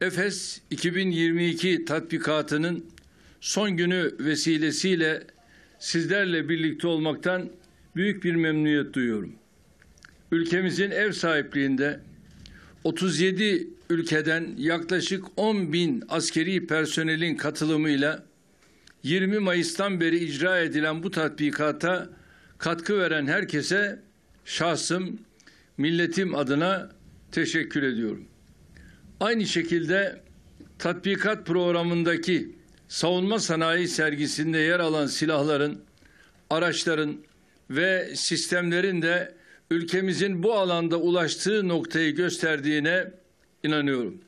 Efes 2022 tatbikatının son günü vesilesiyle sizlerle birlikte olmaktan büyük bir memnuniyet duyuyorum. Ülkemizin ev sahipliğinde 37 ülkeden yaklaşık 10 bin askeri personelin katılımıyla 20 Mayıs'tan beri icra edilen bu tatbikata katkı veren herkese şahsım, milletim adına teşekkür ediyorum. Aynı şekilde tatbikat programındaki savunma sanayi sergisinde yer alan silahların, araçların ve sistemlerin de ülkemizin bu alanda ulaştığı noktayı gösterdiğine inanıyorum.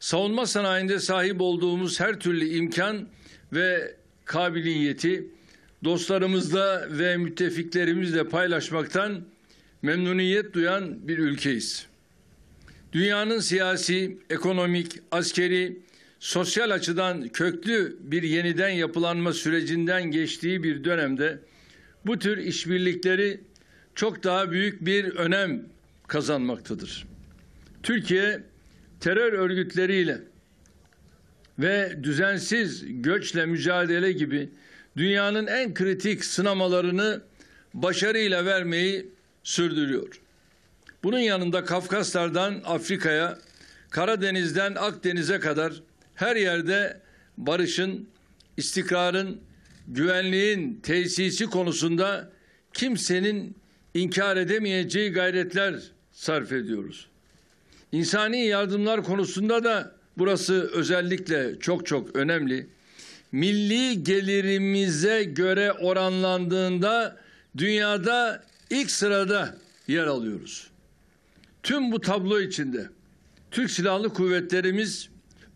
Savunma sanayinde sahip olduğumuz her türlü imkan ve kabiliyeti dostlarımızla ve müttefiklerimizle paylaşmaktan memnuniyet duyan bir ülkeyiz dünyanın siyasi, ekonomik, askeri, sosyal açıdan köklü bir yeniden yapılanma sürecinden geçtiği bir dönemde bu tür işbirlikleri çok daha büyük bir önem kazanmaktadır. Türkiye terör örgütleriyle ve düzensiz göçle mücadele gibi dünyanın en kritik sınamalarını başarıyla vermeyi sürdürüyor. Bunun yanında Kafkaslardan Afrika'ya, Karadeniz'den Akdeniz'e kadar her yerde barışın, istikrarın, güvenliğin tesisi konusunda kimsenin inkar edemeyeceği gayretler sarf ediyoruz. İnsani yardımlar konusunda da burası özellikle çok çok önemli. Milli gelirimize göre oranlandığında dünyada ilk sırada yer alıyoruz. Tüm bu tablo içinde Türk Silahlı Kuvvetlerimiz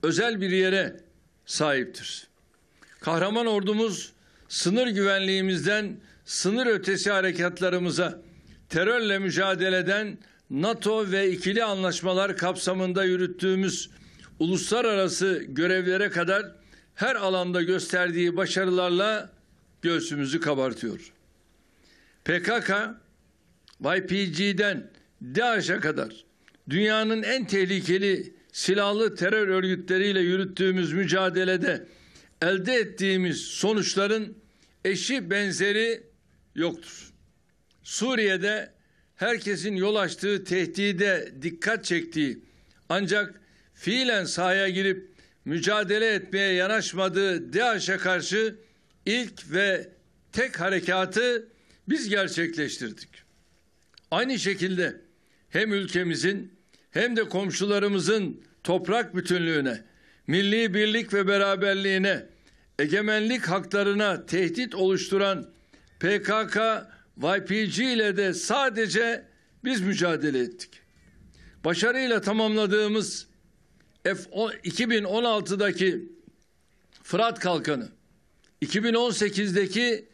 özel bir yere sahiptir. Kahraman ordumuz sınır güvenliğimizden sınır ötesi harekatlarımıza terörle mücadeleden NATO ve ikili anlaşmalar kapsamında yürüttüğümüz uluslararası görevlere kadar her alanda gösterdiği başarılarla göğsümüzü kabartıyor. PKK, YPG'den DAEŞ'e kadar dünyanın en tehlikeli silahlı terör örgütleriyle yürüttüğümüz mücadelede elde ettiğimiz sonuçların eşi benzeri yoktur. Suriye'de herkesin yol açtığı tehdide dikkat çektiği ancak fiilen sahaya girip mücadele etmeye yanaşmadığı DAEŞ'e karşı ilk ve tek harekatı biz gerçekleştirdik. Aynı şekilde hem ülkemizin hem de komşularımızın toprak bütünlüğüne, milli birlik ve beraberliğine, egemenlik haklarına tehdit oluşturan PKK, YPG ile de sadece biz mücadele ettik. Başarıyla tamamladığımız F2016'daki Fırat Kalkanı, 2018'deki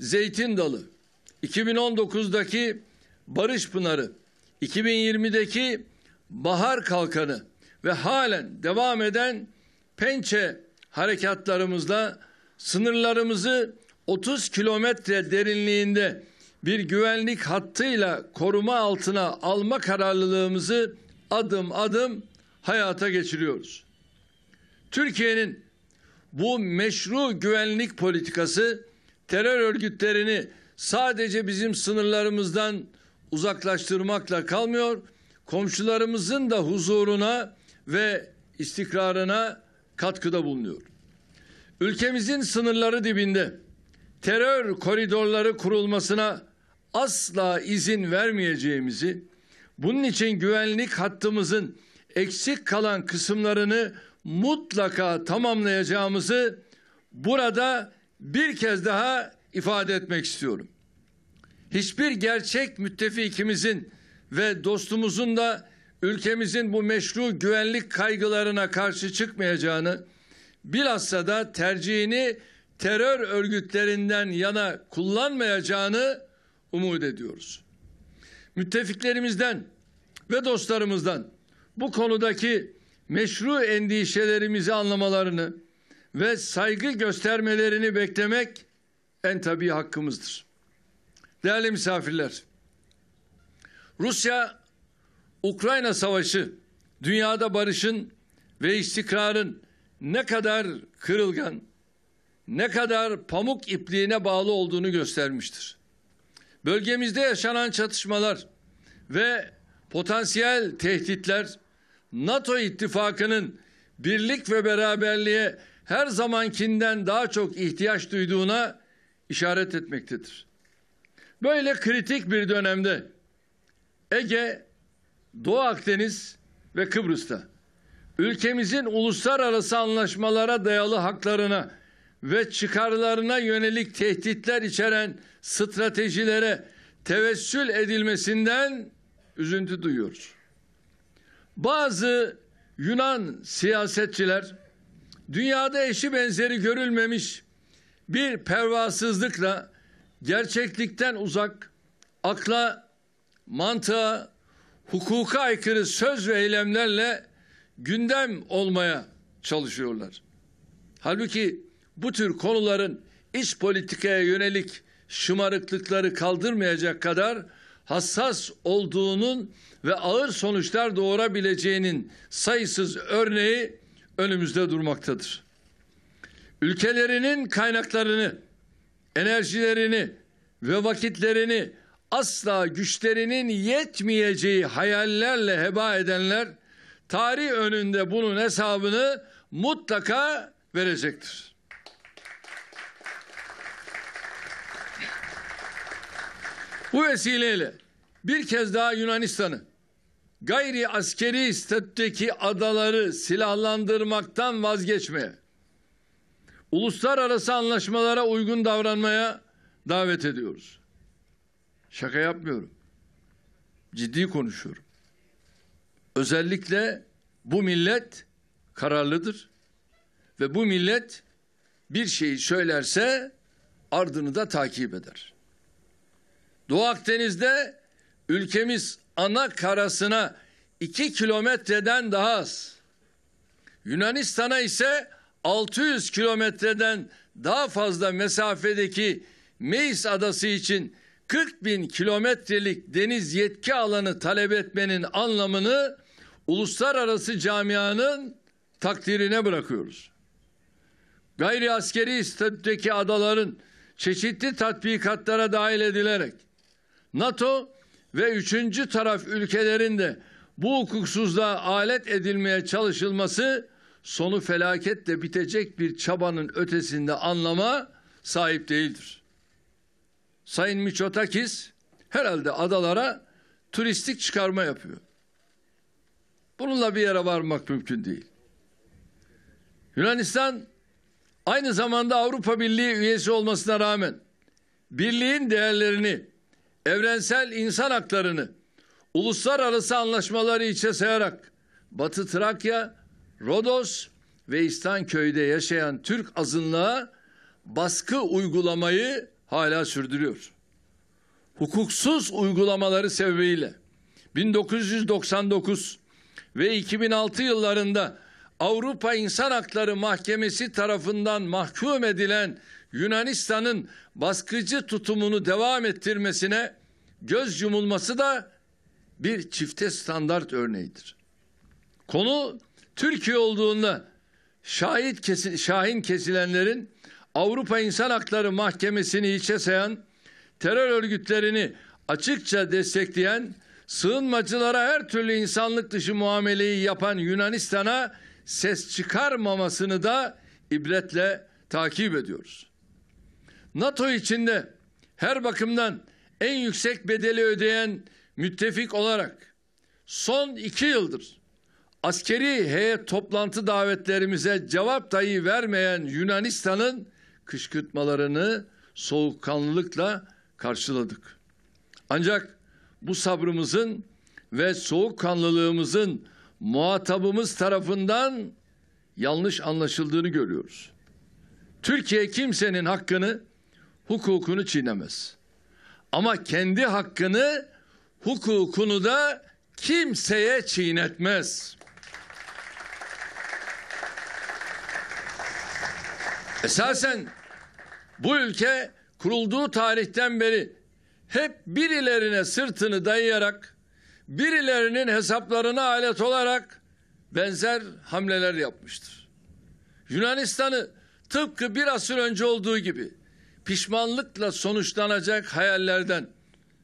Zeytin Dalı, 2019'daki Barış Pınarı, 2020'deki bahar kalkanı ve halen devam eden pençe harekatlarımızla sınırlarımızı 30 kilometre derinliğinde bir güvenlik hattıyla koruma altına alma kararlılığımızı adım adım hayata geçiriyoruz. Türkiye'nin bu meşru güvenlik politikası terör örgütlerini sadece bizim sınırlarımızdan uzaklaştırmakla kalmıyor, komşularımızın da huzuruna ve istikrarına katkıda bulunuyor. Ülkemizin sınırları dibinde terör koridorları kurulmasına asla izin vermeyeceğimizi, bunun için güvenlik hattımızın eksik kalan kısımlarını mutlaka tamamlayacağımızı burada bir kez daha ifade etmek istiyorum hiçbir gerçek müttefikimizin ve dostumuzun da ülkemizin bu meşru güvenlik kaygılarına karşı çıkmayacağını, bilhassa da tercihini terör örgütlerinden yana kullanmayacağını umut ediyoruz. Müttefiklerimizden ve dostlarımızdan bu konudaki meşru endişelerimizi anlamalarını ve saygı göstermelerini beklemek en tabii hakkımızdır. Değerli misafirler, Rusya-Ukrayna savaşı dünyada barışın ve istikrarın ne kadar kırılgan, ne kadar pamuk ipliğine bağlı olduğunu göstermiştir. Bölgemizde yaşanan çatışmalar ve potansiyel tehditler NATO ittifakının birlik ve beraberliğe her zamankinden daha çok ihtiyaç duyduğuna işaret etmektedir. Böyle kritik bir dönemde Ege, Doğu Akdeniz ve Kıbrıs'ta ülkemizin uluslararası anlaşmalara dayalı haklarına ve çıkarlarına yönelik tehditler içeren stratejilere tevessül edilmesinden üzüntü duyuyoruz. Bazı Yunan siyasetçiler dünyada eşi benzeri görülmemiş bir pervasızlıkla gerçeklikten uzak, akla, mantığa, hukuka aykırı söz ve eylemlerle gündem olmaya çalışıyorlar. Halbuki bu tür konuların iç politikaya yönelik şımarıklıkları kaldırmayacak kadar hassas olduğunun ve ağır sonuçlar doğurabileceğinin sayısız örneği önümüzde durmaktadır. Ülkelerinin kaynaklarını enerjilerini ve vakitlerini asla güçlerinin yetmeyeceği hayallerle heba edenler tarih önünde bunun hesabını mutlaka verecektir. Bu vesileyle bir kez daha Yunanistan'ı gayri askeri statüdeki adaları silahlandırmaktan vazgeçmeye uluslararası anlaşmalara uygun davranmaya davet ediyoruz. Şaka yapmıyorum. Ciddi konuşuyorum. Özellikle bu millet kararlıdır ve bu millet bir şeyi söylerse ardını da takip eder. Doğu Akdeniz'de ülkemiz ana karasına iki kilometreden daha az. Yunanistan'a ise 600 kilometreden daha fazla mesafedeki Meis Adası için 40 bin kilometrelik deniz yetki alanı talep etmenin anlamını uluslararası camianın takdirine bırakıyoruz. Gayri askeri statüdeki adaların çeşitli tatbikatlara dahil edilerek NATO ve üçüncü taraf ülkelerinde bu hukuksuzluğa alet edilmeye çalışılması sonu felaketle bitecek bir çabanın ötesinde anlama sahip değildir. Sayın Miçotakis herhalde adalara turistik çıkarma yapıyor. Bununla bir yere varmak mümkün değil. Yunanistan aynı zamanda Avrupa Birliği üyesi olmasına rağmen birliğin değerlerini, evrensel insan haklarını uluslararası anlaşmaları içe sayarak Batı Trakya Rodos ve İstanköy'de yaşayan Türk azınlığa baskı uygulamayı hala sürdürüyor. Hukuksuz uygulamaları sebebiyle 1999 ve 2006 yıllarında Avrupa İnsan Hakları Mahkemesi tarafından mahkum edilen Yunanistan'ın baskıcı tutumunu devam ettirmesine göz yumulması da bir çifte standart örneğidir. Konu Türkiye olduğunda şahit kesin, şahin kesilenlerin Avrupa İnsan Hakları Mahkemesi'ni hiçe sayan, terör örgütlerini açıkça destekleyen, sığınmacılara her türlü insanlık dışı muameleyi yapan Yunanistan'a ses çıkarmamasını da ibretle takip ediyoruz. NATO içinde her bakımdan en yüksek bedeli ödeyen müttefik olarak son iki yıldır Askeri heyet toplantı davetlerimize cevap dahi vermeyen Yunanistan'ın kışkırtmalarını soğukkanlılıkla karşıladık. Ancak bu sabrımızın ve soğukkanlılığımızın muhatabımız tarafından yanlış anlaşıldığını görüyoruz. Türkiye kimsenin hakkını, hukukunu çiğnemez. Ama kendi hakkını, hukukunu da kimseye çiğnetmez. Esasen bu ülke kurulduğu tarihten beri hep birilerine sırtını dayayarak, birilerinin hesaplarına alet olarak benzer hamleler yapmıştır. Yunanistan'ı tıpkı bir asır önce olduğu gibi pişmanlıkla sonuçlanacak hayallerden,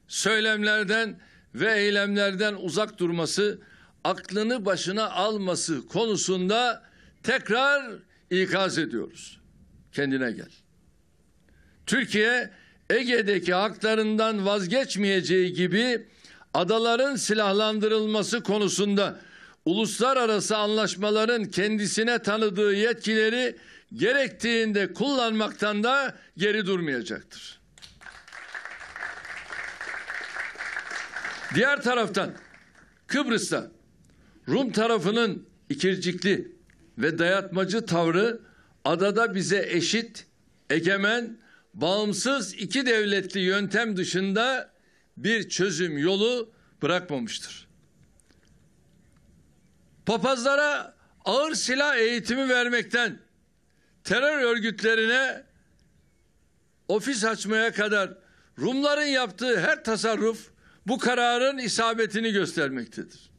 söylemlerden ve eylemlerden uzak durması, aklını başına alması konusunda tekrar ikaz ediyoruz kendine gel. Türkiye Ege'deki haklarından vazgeçmeyeceği gibi adaların silahlandırılması konusunda uluslararası anlaşmaların kendisine tanıdığı yetkileri gerektiğinde kullanmaktan da geri durmayacaktır. Diğer taraftan Kıbrıs'ta Rum tarafının ikircikli ve dayatmacı tavrı adada bize eşit, egemen, bağımsız iki devletli yöntem dışında bir çözüm yolu bırakmamıştır. Papazlara ağır silah eğitimi vermekten terör örgütlerine ofis açmaya kadar Rumların yaptığı her tasarruf bu kararın isabetini göstermektedir.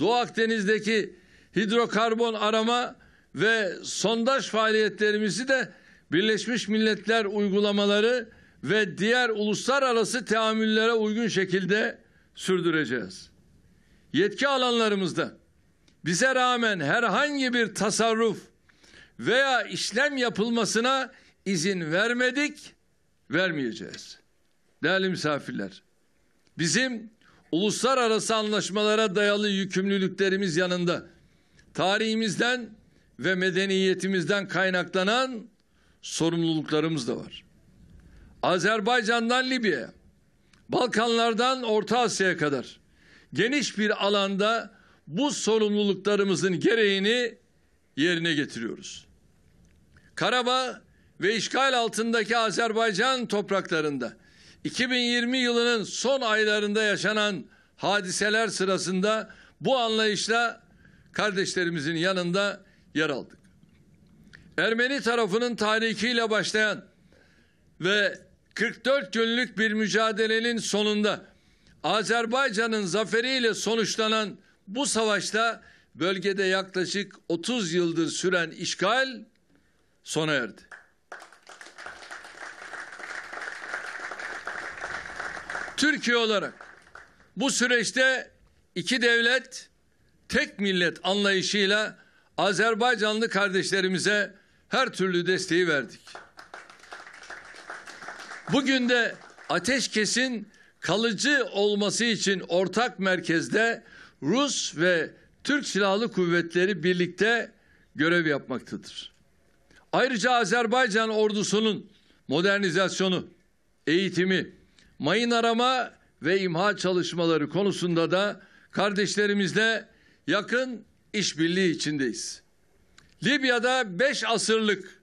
Doğu Akdeniz'deki hidrokarbon arama ve sondaj faaliyetlerimizi de Birleşmiş Milletler uygulamaları ve diğer uluslararası teamüllere uygun şekilde sürdüreceğiz. Yetki alanlarımızda bize rağmen herhangi bir tasarruf veya işlem yapılmasına izin vermedik, vermeyeceğiz. Değerli misafirler, bizim uluslararası anlaşmalara dayalı yükümlülüklerimiz yanında tarihimizden ve medeniyetimizden kaynaklanan sorumluluklarımız da var. Azerbaycan'dan Libya'ya, Balkanlardan Orta Asya'ya kadar geniş bir alanda bu sorumluluklarımızın gereğini yerine getiriyoruz. Karabağ ve işgal altındaki Azerbaycan topraklarında 2020 yılının son aylarında yaşanan hadiseler sırasında bu anlayışla kardeşlerimizin yanında yer aldık. Ermeni tarafının tahrikiyle başlayan ve 44 günlük bir mücadelenin sonunda Azerbaycan'ın zaferiyle sonuçlanan bu savaşta bölgede yaklaşık 30 yıldır süren işgal sona erdi. Türkiye olarak bu süreçte iki devlet tek millet anlayışıyla Azerbaycanlı kardeşlerimize her türlü desteği verdik. Bugün de ateşkesin kalıcı olması için ortak merkezde Rus ve Türk Silahlı Kuvvetleri birlikte görev yapmaktadır. Ayrıca Azerbaycan ordusunun modernizasyonu, eğitimi, mayın arama ve imha çalışmaları konusunda da kardeşlerimizle yakın işbirliği içindeyiz. Libya'da beş asırlık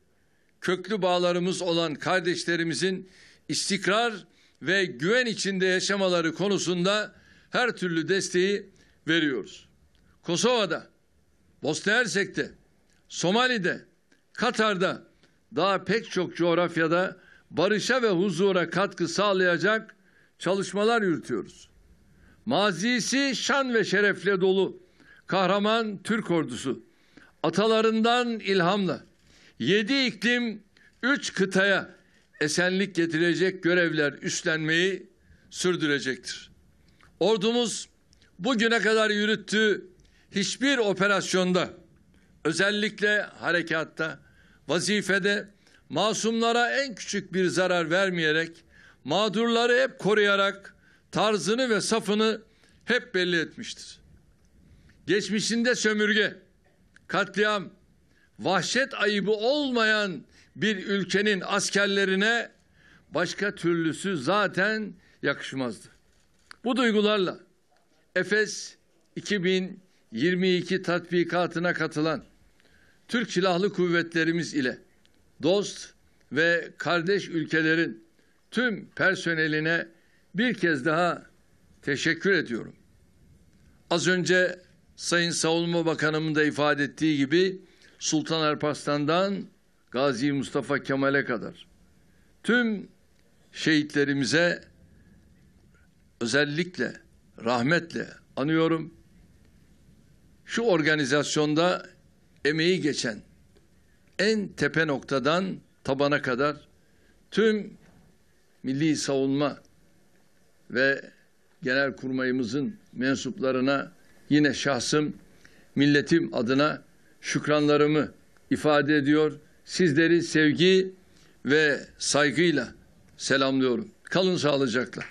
köklü bağlarımız olan kardeşlerimizin istikrar ve güven içinde yaşamaları konusunda her türlü desteği veriyoruz. Kosova'da, Bosna Hersek'te, Somali'de, Katar'da daha pek çok coğrafyada barışa ve huzura katkı sağlayacak çalışmalar yürütüyoruz. Mazisi şan ve şerefle dolu kahraman Türk ordusu atalarından ilhamla yedi iklim üç kıtaya esenlik getirecek görevler üstlenmeyi sürdürecektir. Ordumuz bugüne kadar yürüttüğü hiçbir operasyonda özellikle harekatta, vazifede masumlara en küçük bir zarar vermeyerek, mağdurları hep koruyarak tarzını ve safını hep belli etmiştir geçmişinde sömürge, katliam, vahşet ayıbı olmayan bir ülkenin askerlerine başka türlüsü zaten yakışmazdı. Bu duygularla Efes 2022 tatbikatına katılan Türk Silahlı Kuvvetlerimiz ile dost ve kardeş ülkelerin tüm personeline bir kez daha teşekkür ediyorum. Az önce Sayın Savunma Bakanımın da ifade ettiği gibi Sultan Erparslan'dan Gazi Mustafa Kemal'e kadar tüm şehitlerimize özellikle rahmetle anıyorum. Şu organizasyonda emeği geçen en tepe noktadan tabana kadar tüm milli savunma ve genel kurmayımızın mensuplarına yine şahsım, milletim adına şükranlarımı ifade ediyor. Sizleri sevgi ve saygıyla selamlıyorum. Kalın sağlıcakla.